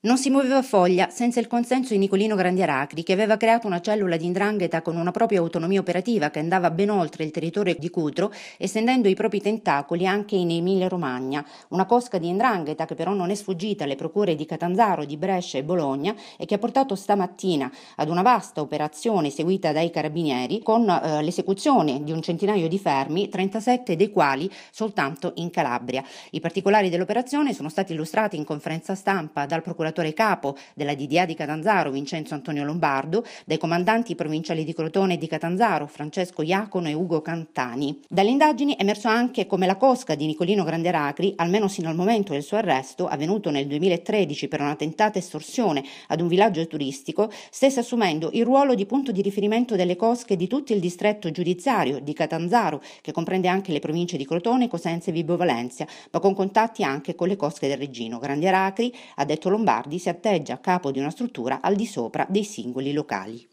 Non si muoveva foglia senza il consenso di Nicolino Grandi Aracri, che aveva creato una cellula di indrangheta con una propria autonomia operativa che andava ben oltre il territorio di Cutro, estendendo i propri tentacoli anche in Emilia-Romagna, una cosca di indrangheta che però non è sfuggita alle procure di Catanzaro, di Brescia e Bologna e che ha portato stamattina ad una vasta operazione seguita dai carabinieri con eh, l'esecuzione di un centinaio di fermi, 37 dei quali soltanto in Calabria. I particolari dell'operazione sono stati illustrati in conferenza stampa dal procuratore procuratore capo della DDA di Catanzaro Vincenzo Antonio Lombardo, dai comandanti provinciali di Crotone e di Catanzaro Francesco Iacono e Ugo Cantani. Dalle indagini è emerso anche come la cosca di Nicolino Granderacri, almeno sino al momento del suo arresto, avvenuto nel 2013 per una tentata estorsione ad un villaggio turistico, stesse assumendo il ruolo di punto di riferimento delle cosche di tutto il distretto giudiziario di Catanzaro, che comprende anche le province di Crotone, Cosenza e Vibo Valencia, ma con contatti anche con le cosche del Regino. Aracri, ha detto Lombardo, tardi si atteggia a capo di una struttura al di sopra dei singoli locali.